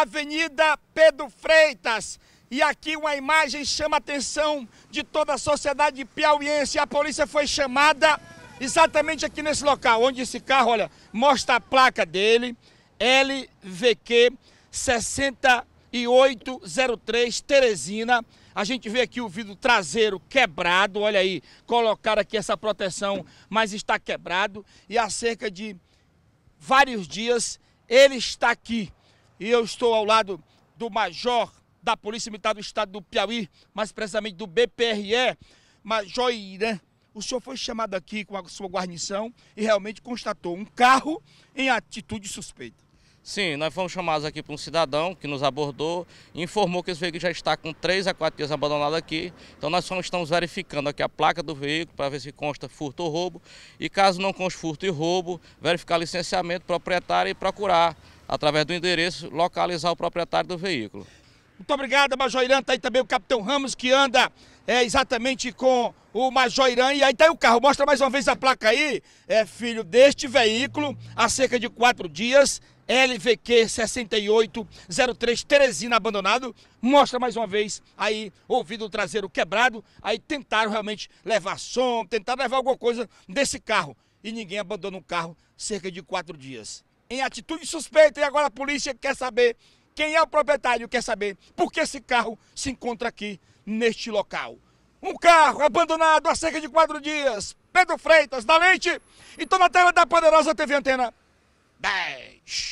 Avenida Pedro Freitas. E aqui uma imagem chama a atenção de toda a sociedade piauiense. A polícia foi chamada exatamente aqui nesse local, onde esse carro, olha, mostra a placa dele, LVQ 6803 Teresina. A gente vê aqui o vidro traseiro quebrado, olha aí, colocaram aqui essa proteção, mas está quebrado. E há cerca de vários dias ele está aqui e eu estou ao lado do Major da Polícia Militar do Estado do Piauí, mais precisamente do BPRE, Major Irã. O senhor foi chamado aqui com a sua guarnição e realmente constatou um carro em atitude suspeita. Sim, nós fomos chamados aqui por um cidadão que nos abordou e informou que esse veículo já está com três a quatro dias abandonado aqui. Então nós estamos verificando aqui a placa do veículo para ver se consta furto ou roubo. E caso não conste furto e roubo, verificar licenciamento proprietário e procurar através do endereço, localizar o proprietário do veículo. Muito obrigado, Major Irã. Está aí também o Capitão Ramos, que anda é, exatamente com o Major Irã. E aí está aí o carro. Mostra mais uma vez a placa aí. É filho deste veículo, há cerca de quatro dias. LVQ 6803 Teresina abandonado. Mostra mais uma vez aí ouvido traseiro quebrado. Aí tentaram realmente levar som, tentaram levar alguma coisa desse carro. E ninguém abandona um carro cerca de quatro dias em atitude suspeita e agora a polícia quer saber quem é o proprietário, quer saber por que esse carro se encontra aqui neste local. Um carro abandonado há cerca de quatro dias. Pedro Freitas, da Leite. Então na tela da Poderosa TV Antena 10.